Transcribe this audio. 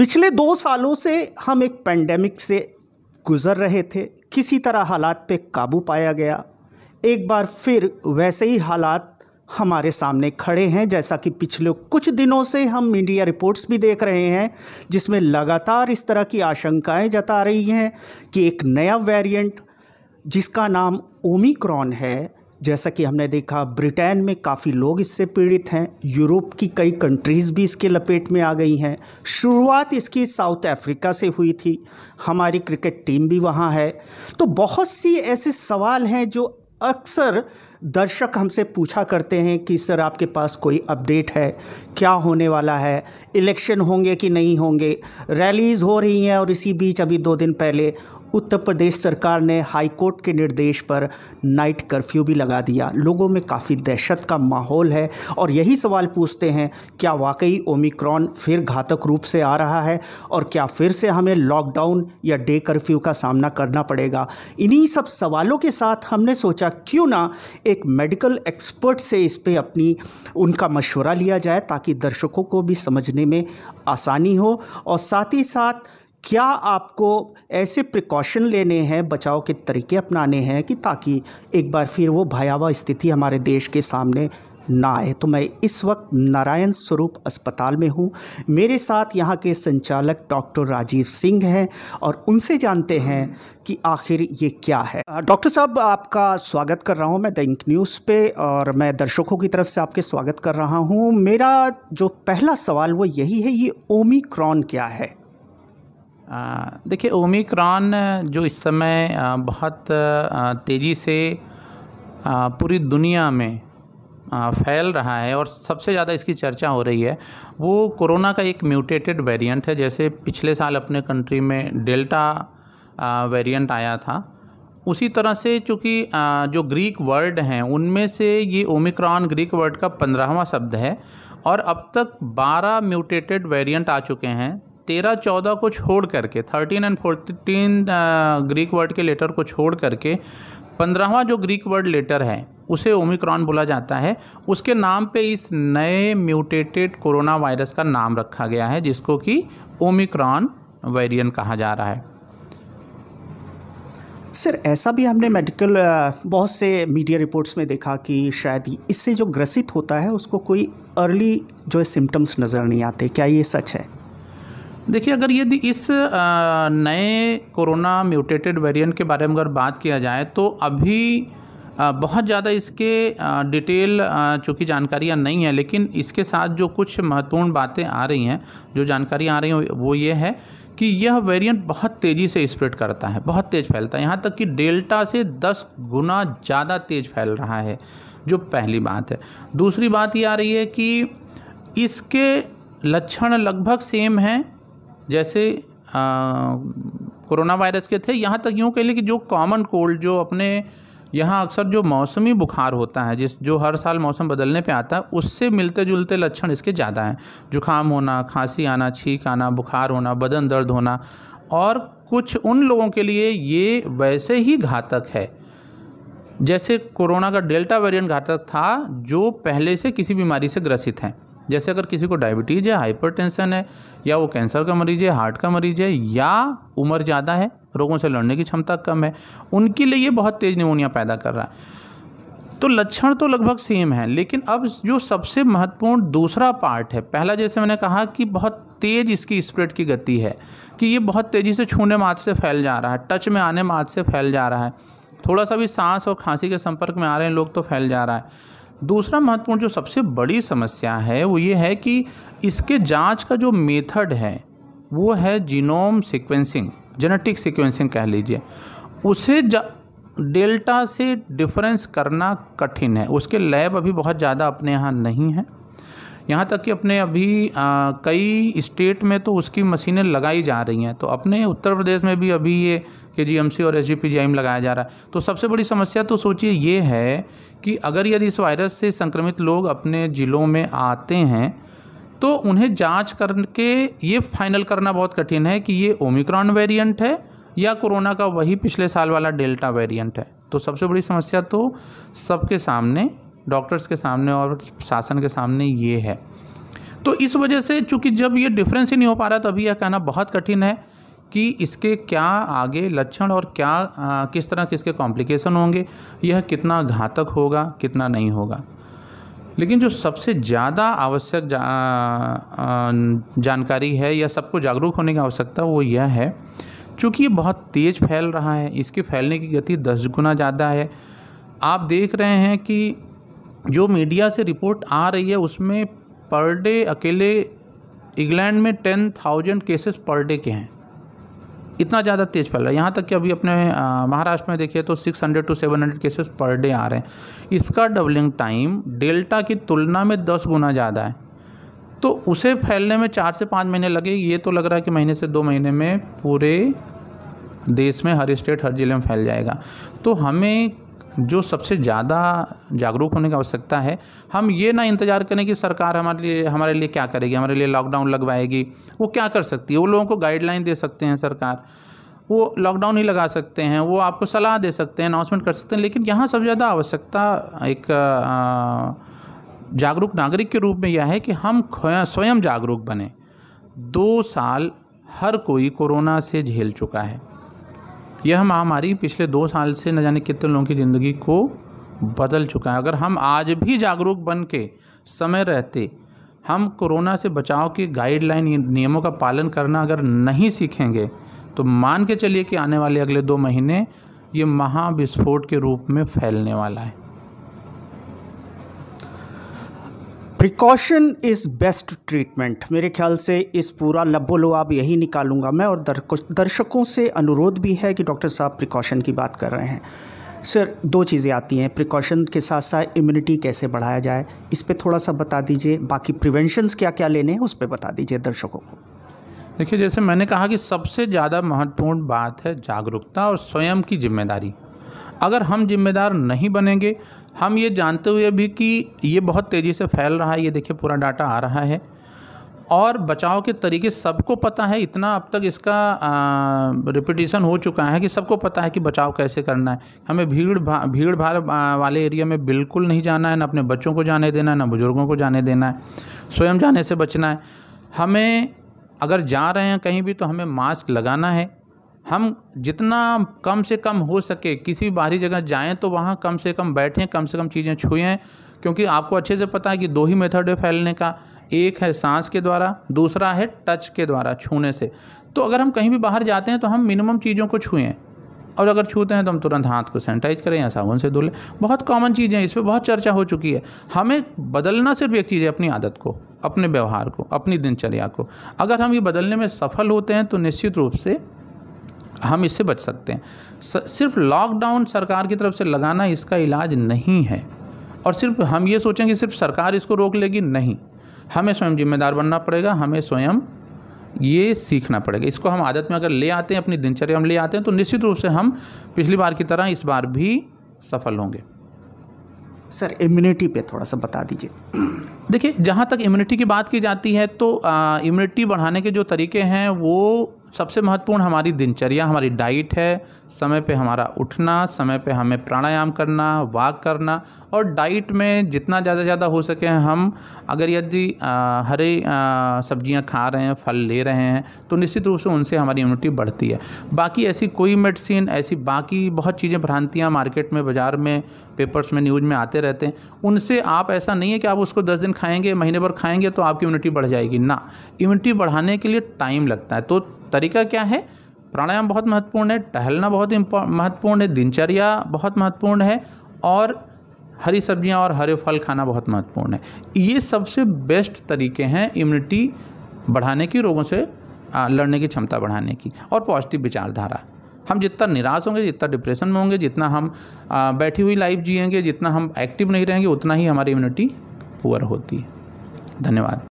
पिछले दो सालों से हम एक पेंडेमिक से गुज़र रहे थे किसी तरह हालात पे काबू पाया गया एक बार फिर वैसे ही हालात हमारे सामने खड़े हैं जैसा कि पिछले कुछ दिनों से हम मीडिया रिपोर्ट्स भी देख रहे हैं जिसमें लगातार इस तरह की आशंकाएं जता रही हैं कि एक नया वेरिएंट जिसका नाम ओमिक्रॉन है जैसा कि हमने देखा ब्रिटेन में काफ़ी लोग इससे पीड़ित हैं यूरोप की कई कंट्रीज़ भी इसके लपेट में आ गई हैं शुरुआत इसकी साउथ अफ्रीका से हुई थी हमारी क्रिकेट टीम भी वहाँ है तो बहुत सी ऐसे सवाल हैं जो अक्सर दर्शक हमसे पूछा करते हैं कि सर आपके पास कोई अपडेट है क्या होने वाला है इलेक्शन होंगे कि नहीं होंगे रैलीज़ हो रही हैं और इसी बीच अभी दो दिन पहले उत्तर प्रदेश सरकार ने हाईकोर्ट के निर्देश पर नाइट कर्फ्यू भी लगा दिया लोगों में काफ़ी दहशत का माहौल है और यही सवाल पूछते हैं क्या वाकई ओमिक्रॉन फिर घातक रूप से आ रहा है और क्या फिर से हमें लॉकडाउन या डे कर्फ्यू का सामना करना पड़ेगा इन्हीं सब सवालों के साथ हमने सोचा क्यों ना एक मेडिकल एक्सपर्ट से इस पर अपनी उनका मशवरा लिया जाए ताकि दर्शकों को भी समझने में आसानी हो और साथ ही साथ क्या आपको ऐसे प्रिकॉशन लेने हैं बचाव के तरीके अपनाने हैं कि ताकि एक बार फिर वो भयावह स्थिति हमारे देश के सामने ना आए तो मैं इस वक्त नारायण स्वरूप अस्पताल में हूँ मेरे साथ यहाँ के संचालक डॉक्टर राजीव सिंह हैं और उनसे जानते हैं कि आखिर ये क्या है डॉक्टर साहब आपका स्वागत कर रहा हूँ मैं द इंक न्यूज़ पे और मैं दर्शकों की तरफ से आपके स्वागत कर रहा हूँ मेरा जो पहला सवाल वो यही है ये ओमिक्रॉन क्या है देखिए ओमिक्रॉन जो इस समय बहुत तेज़ी से पूरी दुनिया में फैल रहा है और सबसे ज़्यादा इसकी चर्चा हो रही है वो कोरोना का एक म्यूटेटेड वेरिएंट है जैसे पिछले साल अपने कंट्री में डेल्टा वेरिएंट आया था उसी तरह से चूँकि जो ग्रीक वर्ड हैं उनमें से ये ओमिक्रॉन ग्रीक वर्ड का पंद्रहवा शब्द है और अब तक बारह म्यूटेटेड वेरिएंट आ चुके हैं तेरह चौदह को छोड़ करके thirteen and fourteen Greek word के लेटर को छोड़ करके पंद्रहवा जो ग्रीक वर्ड लेटर है उसे ओमिक्रॉन बोला जाता है उसके नाम पे इस नए म्यूटेटेड कोरोना वायरस का नाम रखा गया है जिसको कि ओमिक्रॉन वेरिएंट कहा जा रहा है सर ऐसा भी हमने मेडिकल uh, बहुत से मीडिया रिपोर्ट्स में देखा कि शायद इससे जो ग्रसित होता है उसको कोई अर्ली जो है सिम्टम्स नज़र नहीं आते क्या ये सच है देखिए अगर यदि इस नए कोरोना म्यूटेटेड वेरिएंट के बारे में अगर बात किया जाए तो अभी बहुत ज़्यादा इसके डिटेल चूँकि जानकारियाँ नहीं है लेकिन इसके साथ जो कुछ महत्वपूर्ण बातें आ रही हैं जो जानकारियाँ आ रही हैं वो ये है कि यह वेरिएंट बहुत तेज़ी से स्प्रेड करता है बहुत तेज़ फैलता है यहाँ तक कि डेल्टा से 10 गुना ज़्यादा तेज़ फैल रहा है जो पहली बात है दूसरी बात ये आ रही है कि इसके लक्षण लगभग सेम हैं जैसे कोरोना वायरस के थे यहाँ तक यूँ कह लें कि जो कॉमन कोल्ड जो अपने यहाँ अक्सर जो मौसमी बुखार होता है जिस जो हर साल मौसम बदलने पे आता है उससे मिलते जुलते लक्षण इसके ज़्यादा हैं जुकाम होना खांसी आना छींक आना बुखार होना बदन दर्द होना और कुछ उन लोगों के लिए ये वैसे ही घातक है जैसे कोरोना का डेल्टा वेरिएंट घातक था जो पहले से किसी बीमारी से ग्रसित हैं जैसे अगर किसी को डायबिटीज़ है हाइपरटेंशन है या वो कैंसर का मरीज है हार्ट का मरीज है या उम्र ज़्यादा है रोगों से लड़ने की क्षमता कम है उनके लिए ये बहुत तेज़ निमोनिया पैदा कर रहा है तो लक्षण तो लगभग सेम है लेकिन अब जो सबसे महत्वपूर्ण दूसरा पार्ट है पहला जैसे मैंने कहा कि बहुत तेज़ इसकी स्प्रेड की गति है कि ये बहुत तेज़ी से छूने मात से फैल जा रहा है टच में आने मात से फैल जा रहा है थोड़ा सा भी सांस और खांसी के संपर्क में आ रहे हैं लोग तो फैल जा रहा है दूसरा महत्वपूर्ण जो सबसे बड़ी समस्या है वो ये है कि इसके जांच का जो मेथड है वो है जीनोम सीक्वेंसिंग जेनेटिक सीक्वेंसिंग कह लीजिए उसे डेल्टा से डिफरेंस करना कठिन है उसके लैब अभी बहुत ज़्यादा अपने यहाँ नहीं है यहाँ तक कि अपने अभी आ, कई स्टेट में तो उसकी मशीनें लगाई जा रही हैं तो अपने उत्तर प्रदेश में भी अभी ये के जी एम सी और S G P G M लगाया जा रहा है तो सबसे बड़ी समस्या तो सोचिए ये है कि अगर यदि इस वायरस से संक्रमित लोग अपने ज़िलों में आते हैं तो उन्हें जांच करके ये फाइनल करना बहुत कठिन है कि ये ओमिक्रॉन वेरिएंट है या कोरोना का वही पिछले साल वाला डेल्टा वेरिएंट है तो सबसे बड़ी समस्या तो सबके सामने डॉक्टर्स के सामने और शासन के सामने ये है तो इस वजह से चूँकि जब ये डिफरेंस ही नहीं हो पा रहा तो अभी यह कहना बहुत कठिन है कि इसके क्या आगे लक्षण और क्या आ, किस तरह के इसके कॉम्प्लिकेशन होंगे यह कितना घातक होगा कितना नहीं होगा लेकिन जो सबसे ज़्यादा आवश्यक जा, आ, जानकारी है या सबको जागरूक होने की आवश्यकता वो यह है चूँकि ये बहुत तेज़ फैल रहा है इसके फैलने की गति दस गुना ज़्यादा है आप देख रहे हैं कि जो मीडिया से रिपोर्ट आ रही है उसमें पर डे अकेले इंग्लैंड में ten thousand cases per day के हैं इतना ज़्यादा तेज़ फैल रहा है यहाँ तक कि अभी अपने महाराष्ट्र में देखिए तो 600 टू 700 केसेस पर डे आ रहे हैं इसका डबलिंग टाइम डेल्टा की तुलना में 10 गुना ज़्यादा है तो उसे फैलने में चार से पाँच महीने लगे ये तो लग रहा है कि महीने से दो महीने में पूरे देश में हर स्टेट हर ज़िले में फैल जाएगा तो हमें जो सबसे ज़्यादा जागरूक होने की आवश्यकता है हम ये ना इंतज़ार करें कि सरकार हमारे लिए हमारे लिए क्या करेगी हमारे लिए लॉकडाउन लगवाएगी वो क्या कर सकती है वो लोगों को गाइडलाइन दे सकते हैं सरकार वो लॉकडाउन ही लगा सकते हैं वो आपको सलाह दे सकते हैं अनाउंसमेंट कर सकते हैं लेकिन यहाँ सबसे ज़्यादा आवश्यकता एक जागरूक नागरिक के रूप में यह है कि हम स्वयं जागरूक बने दो साल हर कोई कोरोना से झेल चुका है यह महामारी पिछले दो साल से न जाने कितने लोगों की ज़िंदगी को बदल चुका है अगर हम आज भी जागरूक बन के समय रहते हम कोरोना से बचाव की गाइडलाइन नियमों का पालन करना अगर नहीं सीखेंगे तो मान के चलिए कि आने वाले अगले दो महीने ये महाविस्फोट के रूप में फैलने वाला है प्रिकॉशन इज़ बेस्ट ट्रीटमेंट मेरे ख्याल से इस पूरा लब्बो आप यही निकालूंगा मैं और दर्शकों से अनुरोध भी है कि डॉक्टर साहब प्रिकॉशन की बात कर रहे हैं सर दो चीज़ें आती हैं प्रिकॉशन के साथ साथ इम्यूनिटी कैसे बढ़ाया जाए इस पर थोड़ा सा बता दीजिए बाकी प्रिवेंशंस क्या क्या लेने हैं उस पर बता दीजिए दर्शकों को देखिए जैसे मैंने कहा कि सबसे ज़्यादा महत्वपूर्ण बात है जागरूकता और स्वयं की जिम्मेदारी अगर हम जिम्मेदार नहीं बनेंगे हम ये जानते हुए भी कि ये बहुत तेज़ी से फैल रहा है ये देखिए पूरा डाटा आ रहा है और बचाव के तरीके सबको पता है इतना अब तक इसका रिपीटेशन हो चुका है कि सबको पता है कि बचाव कैसे करना है हमें भीड़ भा, भीड़ भाड़ वाले एरिया में बिल्कुल नहीं जाना है ना अपने बच्चों को जाने देना है ना बुज़ुर्गों को जाने देना है स्वयं जाने से बचना है हमें अगर जा रहे हैं कहीं भी तो हमें मास्क लगाना है हम जितना कम से कम हो सके किसी भी बाहरी जगह जाएं तो वहाँ कम से कम बैठें कम से कम चीज़ें छुएं क्योंकि आपको अच्छे से पता है कि दो ही मेथड है फैलने का एक है सांस के द्वारा दूसरा है टच के द्वारा छूने से तो अगर हम कहीं भी बाहर जाते हैं तो हम मिनिमम चीज़ों को छुएं और अगर छूते हैं तो हम तुरंत हाथ को सैनिटाइज करें या साबुन से धुलें बहुत कॉमन चीज़ें हैं इस पर बहुत चर्चा हो चुकी है हमें बदलना सिर्फ एक चीज़ है अपनी आदत को अपने व्यवहार को अपनी दिनचर्या को अगर हम ये बदलने में सफल होते हैं तो निश्चित रूप से हम इससे बच सकते हैं सिर्फ लॉकडाउन सरकार की तरफ से लगाना इसका इलाज नहीं है और सिर्फ हम ये सोचें कि सिर्फ सरकार इसको रोक लेगी नहीं हमें स्वयं जिम्मेदार बनना पड़ेगा हमें स्वयं ये सीखना पड़ेगा इसको हम आदत में अगर ले आते हैं अपनी दिनचर्या में ले आते हैं तो निश्चित रूप से हम पिछली बार की तरह इस बार भी सफल होंगे सर इम्यूनिटी पे थोड़ा सा बता दीजिए देखिए जहाँ तक इम्यूनिटी की बात की जाती है तो इम्यूनिटी बढ़ाने के जो तरीके हैं वो सबसे महत्वपूर्ण हमारी दिनचर्या हमारी डाइट है समय पे हमारा उठना समय पे हमें प्राणायाम करना वाक करना और डाइट में जितना ज़्यादा ज़्यादा हो सके हम अगर यदि हरे सब्जियां खा रहे हैं फल ले रहे हैं तो निश्चित रूप से उनसे हमारी इम्यूनिटी बढ़ती है बाकी ऐसी कोई मेडिसिन ऐसी बाकी बहुत चीज़ें भ्रांतियाँ मार्केट में बाज़ार में पेपर्स में न्यूज़ में आते रहते हैं उनसे आप ऐसा नहीं है कि आप उसको दस दिन खाएँगे महीने भर खाएँगे तो आपकी इम्यूनिटी बढ़ जाएगी ना इम्यूनिटी बढ़ाने के लिए टाइम लगता है तो तरीका क्या है प्राणायाम बहुत महत्वपूर्ण है टहलना बहुत महत्वपूर्ण है दिनचर्या बहुत महत्वपूर्ण है और हरी सब्जियां और हरे फल खाना बहुत महत्वपूर्ण है ये सबसे बेस्ट तरीके हैं इम्यूनिटी बढ़ाने की रोगों से लड़ने की क्षमता बढ़ाने की और पॉजिटिव विचारधारा हम जितना निराश होंगे जितना डिप्रेशन में होंगे जितना हम बैठी हुई लाइफ जियेंगे जितना हम एक्टिव नहीं रहेंगे उतना ही हमारी इम्यूनिटी पुअर होती है धन्यवाद